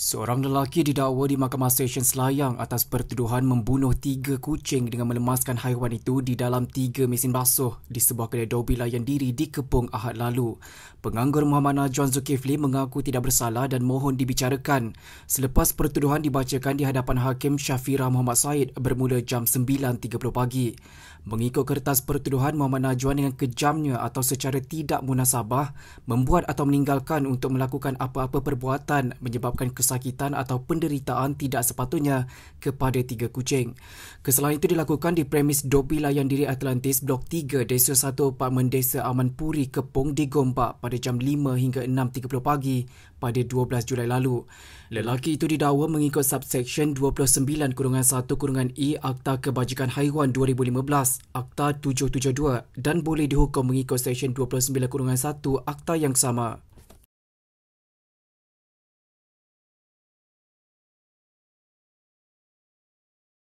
Seorang lelaki didakwa di Mahkamah Stesen Selayang atas pertuduhan membunuh tiga kucing dengan melemaskan haiwan itu di dalam tiga mesin basuh di sebuah kedai dobi layan diri di Kepung Ahad lalu. Penganggur Muhammad Najwan Zulkifli mengaku tidak bersalah dan mohon dibicarakan selepas pertuduhan dibacakan di hadapan Hakim Syafira Muhammad Said bermula jam 9.30 pagi. Mengikut kertas pertuduhan Muhammad Najwan dengan kejamnya atau secara tidak munasabah membuat atau meninggalkan untuk melakukan apa-apa perbuatan menyebabkan kesalahan kesakitan atau penderitaan tidak sepatutnya kepada tiga kucing. Kesalahan itu dilakukan di premis Dobi Layan Diri Atlantis Blok 3 Desa 1 Apartmen Desa Aman Puri Kepung di Gombak pada jam 5 hingga 6.30 pagi pada 12 Julai lalu. Lelaki itu didakwa mengikut subsection 29-1-E Akta Kebajikan Haiwan 2015, Akta 772 dan boleh dihukum mengikut section 29-1 Akta yang sama.